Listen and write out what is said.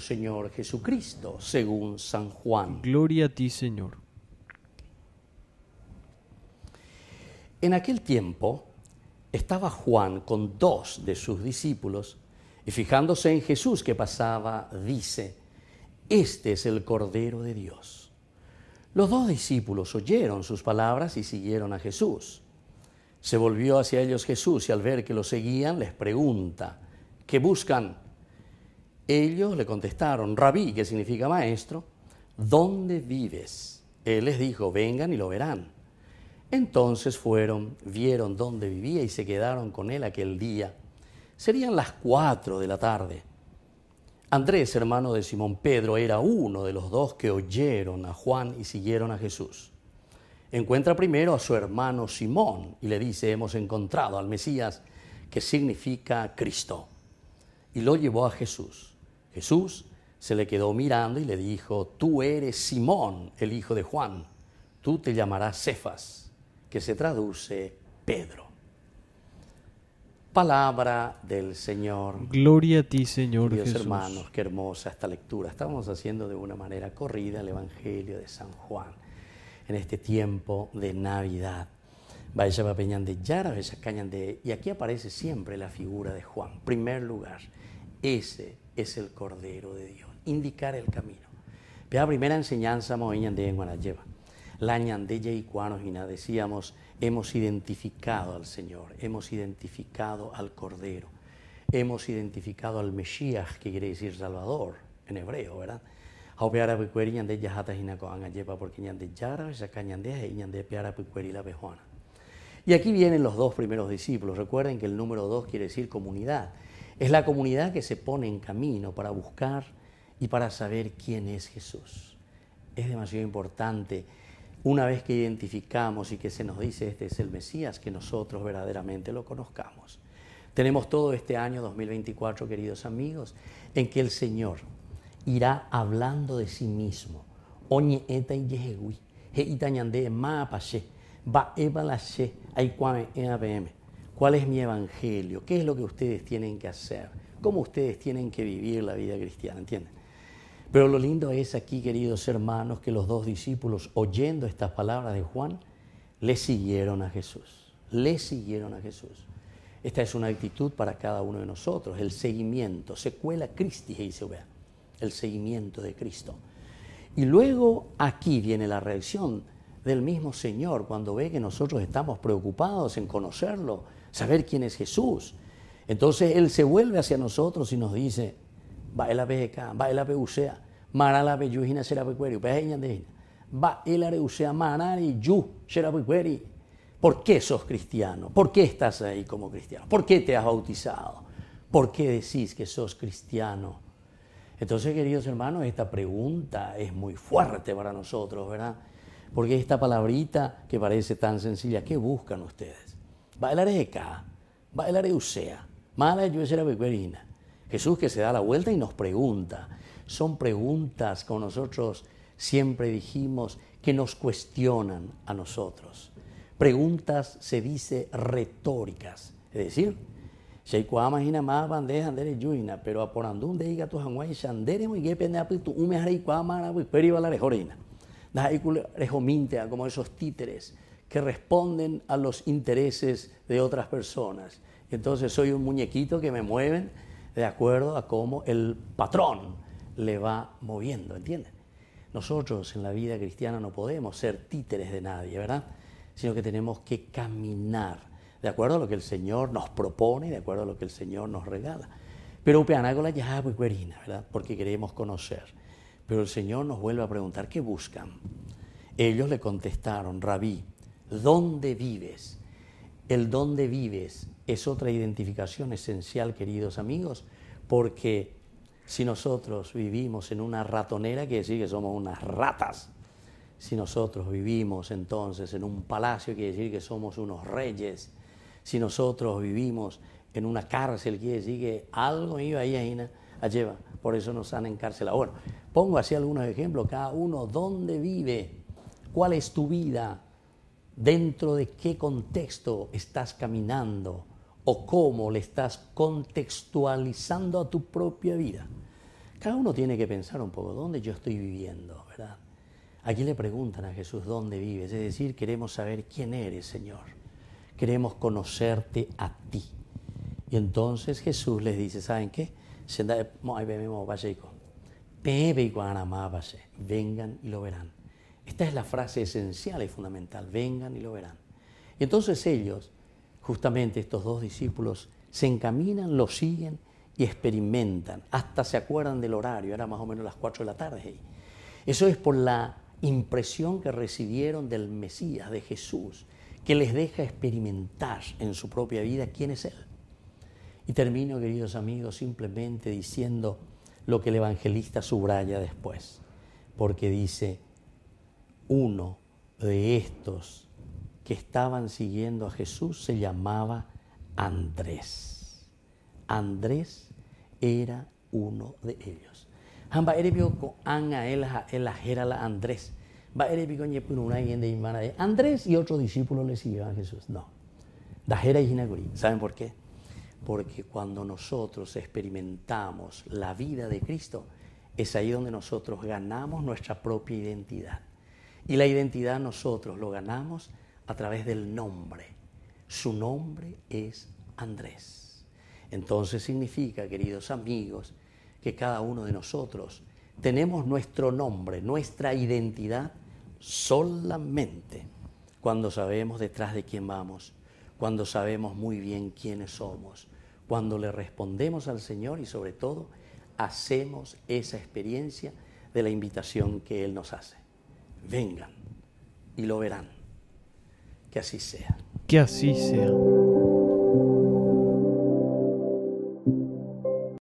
Señor Jesucristo, según San Juan. Gloria a ti, Señor. En aquel tiempo estaba Juan con dos de sus discípulos y fijándose en Jesús que pasaba, dice, Este es el Cordero de Dios. Los dos discípulos oyeron sus palabras y siguieron a Jesús. Se volvió hacia ellos Jesús y al ver que lo seguían les pregunta, ¿qué buscan? Ellos le contestaron, rabí, que significa maestro, ¿dónde vives? Él les dijo, vengan y lo verán. Entonces fueron, vieron dónde vivía y se quedaron con él aquel día. Serían las cuatro de la tarde. Andrés, hermano de Simón Pedro, era uno de los dos que oyeron a Juan y siguieron a Jesús. Encuentra primero a su hermano Simón y le dice, hemos encontrado al Mesías, que significa Cristo. Y lo llevó a Jesús. Jesús se le quedó mirando y le dijo, tú eres Simón, el hijo de Juan, tú te llamarás Cefas, que se traduce Pedro. Palabra del Señor. Gloria a ti, Señor Dios hermanos, qué hermosa esta lectura. Estamos haciendo de una manera corrida el Evangelio de San Juan en este tiempo de Navidad. va Peñan de Yara, de... Y aquí aparece siempre la figura de Juan, primer lugar. Ese es el Cordero de Dios, indicar el camino. Vea primera enseñanza, en La ñandella y cuanojina decíamos, hemos identificado al Señor, hemos identificado al Cordero, hemos identificado al Mesías, que quiere decir Salvador en hebreo, ¿verdad? porque y la Y aquí vienen los dos primeros discípulos. Recuerden que el número dos quiere decir comunidad. Es la comunidad que se pone en camino para buscar y para saber quién es Jesús. Es demasiado importante, una vez que identificamos y que se nos dice este es el Mesías, que nosotros verdaderamente lo conozcamos. Tenemos todo este año 2024, queridos amigos, en que el Señor irá hablando de sí mismo cuál es mi evangelio, qué es lo que ustedes tienen que hacer, cómo ustedes tienen que vivir la vida cristiana, ¿entienden? Pero lo lindo es aquí, queridos hermanos, que los dos discípulos, oyendo estas palabras de Juan, le siguieron a Jesús, le siguieron a Jesús. Esta es una actitud para cada uno de nosotros, el seguimiento, secuela Christi, se vea, el seguimiento de Cristo. Y luego aquí viene la reacción del mismo Señor cuando ve que nosotros estamos preocupados en conocerlo, saber quién es Jesús. Entonces Él se vuelve hacia nosotros y nos dice, va el va mara la va el areusea, mara ¿Por qué sos cristiano? ¿Por qué estás ahí como cristiano? ¿Por qué te has bautizado? ¿Por qué decís que sos cristiano? Entonces, queridos hermanos, esta pregunta es muy fuerte para nosotros, ¿verdad? Porque esta palabrita que parece tan sencilla, ¿qué buscan ustedes? Bailares de acá, bailares Usea, mala yo la becuerina. Jesús que se da la vuelta y nos pregunta. Son preguntas con nosotros siempre dijimos que nos cuestionan a nosotros. Preguntas se dice retóricas, es decir, Sheikuama imagina más bandeja andere pero a por andún de higa tu hanguay shandere muy gepe ne apitu ume harei kuama na wiperi pues, bala rejorina. Da como esos títeres que responden a los intereses de otras personas. Entonces soy un muñequito que me mueven de acuerdo a cómo el patrón le va moviendo, ¿entienden? Nosotros en la vida cristiana no podemos ser títeres de nadie, ¿verdad? Sino que tenemos que caminar de acuerdo a lo que el Señor nos propone, de acuerdo a lo que el Señor nos regala. Pero Peanágola ya es ¿verdad? Porque queremos conocer. Pero el Señor nos vuelve a preguntar, ¿qué buscan? Ellos le contestaron, rabí, ¿Dónde vives? El dónde vives es otra identificación esencial, queridos amigos, porque si nosotros vivimos en una ratonera, quiere decir que somos unas ratas. Si nosotros vivimos entonces en un palacio, quiere decir que somos unos reyes. Si nosotros vivimos en una cárcel, quiere decir que algo iba ahí a ah, lleva. Por eso nos han encarcelado. Bueno, pongo así algunos ejemplos. Cada uno, ¿dónde vive? ¿Cuál es tu vida? dentro de qué contexto estás caminando o cómo le estás contextualizando a tu propia vida. Cada uno tiene que pensar un poco, ¿dónde yo estoy viviendo? ¿verdad? Aquí le preguntan a Jesús, ¿dónde vives? Es decir, queremos saber quién eres, Señor. Queremos conocerte a ti. Y entonces Jesús les dice, ¿saben qué? Vengan y lo verán. Esta es la frase esencial y fundamental, vengan y lo verán. Y entonces ellos, justamente estos dos discípulos, se encaminan, lo siguen y experimentan. Hasta se acuerdan del horario, era más o menos las 4 de la tarde. Eso es por la impresión que recibieron del Mesías, de Jesús, que les deja experimentar en su propia vida quién es Él. Y termino, queridos amigos, simplemente diciendo lo que el evangelista subraya después, porque dice, uno de estos que estaban siguiendo a Jesús se llamaba Andrés. Andrés era uno de ellos. la Andrés. de Andrés y otro discípulo le siguieron a Jesús. No. Dajera y ¿Saben por qué? Porque cuando nosotros experimentamos la vida de Cristo, es ahí donde nosotros ganamos nuestra propia identidad. Y la identidad nosotros lo ganamos a través del nombre. Su nombre es Andrés. Entonces significa, queridos amigos, que cada uno de nosotros tenemos nuestro nombre, nuestra identidad solamente cuando sabemos detrás de quién vamos, cuando sabemos muy bien quiénes somos, cuando le respondemos al Señor y sobre todo hacemos esa experiencia de la invitación que Él nos hace vengan y lo verán. Que así sea. Que así sea.